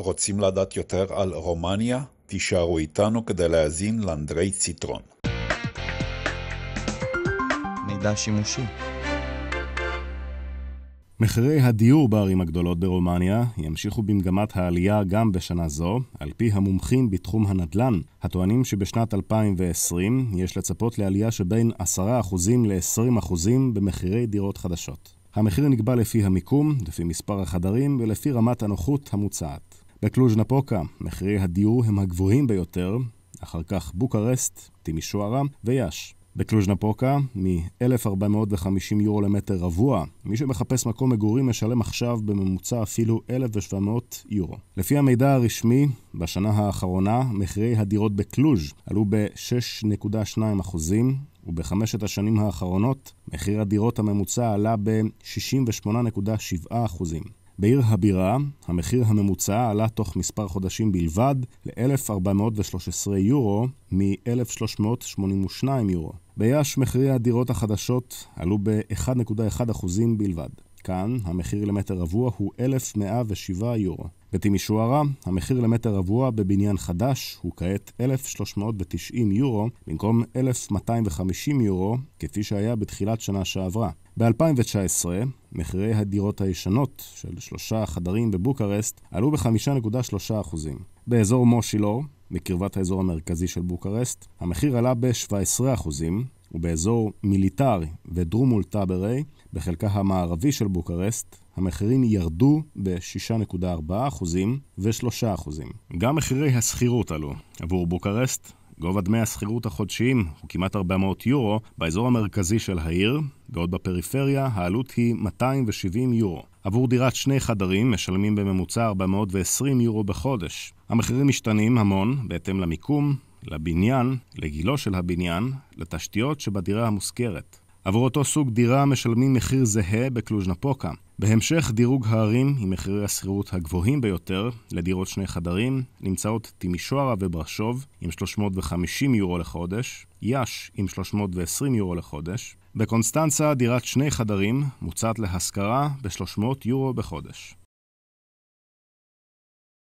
רוצים לדעת יותר על רומניה? תישארו איתנו כדי להאזין לאנדרי ציטרון. מידע שימושי מחירי הדיור בערים הגדולות ברומניה ימשיכו במגמת העלייה גם בשנה זו, על פי המומחים בתחום הנדל"ן, הטוענים שבשנת 2020 יש לצפות לעלייה שבין 10% ל-20% במחירי דירות חדשות. המחיר נקבע לפי המיקום, לפי מספר החדרים ולפי רמת הנוחות המוצעת. בקלוז'-נפוקה מחירי הדיור הם הגבוהים ביותר, אחר כך בוקרסט, טימישוארה ויאש. בקלוז'נפוקה, מ-1,450 יורו למטר רבוע. מי שמחפש מקום מגורים משלם עכשיו בממוצע אפילו 1,700 יורו. לפי המידע הרשמי, בשנה האחרונה מחירי הדירות בקלוז' עלו ב-6.2 אחוזים, ובחמשת השנים האחרונות מחיר הדירות הממוצע עלה ב-68.7 אחוזים. בעיר הבירה, המחיר הממוצע עלה תוך מספר חודשים בלבד ל-1,413 יורו מ-1,382 יורו. ביאש מחירי הדירות החדשות עלו ב-1.1% בלבד. כאן המחיר למטר רבוע הוא 1,107 יורו. בטימישוארה, המחיר למטר רבוע בבניין חדש הוא כעת 1,390 יורו במקום 1,250 יורו כפי שהיה בתחילת שנה שעברה. ב-2019, מחירי הדירות הישנות של שלושה חדרים בבוקרשט עלו ב-5.3%. באזור מושילור, בקרבת האזור המרכזי של בוקרשט, המחיר עלה ב-17%, ובאזור מיליטרי ודרומול טאברי, בחלקה המערבי של בוקרשט, המחירים ירדו ב-6.4% ו-3%. גם מחירי השכירות עלו. עבור בוקרשט, גובה דמי השכירות החודשיים הוא כמעט 400 יורו באזור המרכזי של העיר, בעוד בפריפריה העלות היא 270 יורו. עבור דירת שני חדרים משלמים בממוצע 420 יורו בחודש. המחירים משתנים המון בהתאם למיקום, לבניין, לגילו של הבניין, לתשתיות שבדירה המושכרת. עבור אותו סוג דירה משלמים מחיר זהה בקלוז'נפוקה. בהמשך דירוג הערים עם מחירי השכירות הגבוהים ביותר לדירות שני חדרים נמצאות תימישורה וברשוב עם 350 יורו לחודש, יאש עם 320 יורו לחודש, בקונסטנצה דירת שני חדרים מוצעת להשכרה ב-300 יורו בחודש.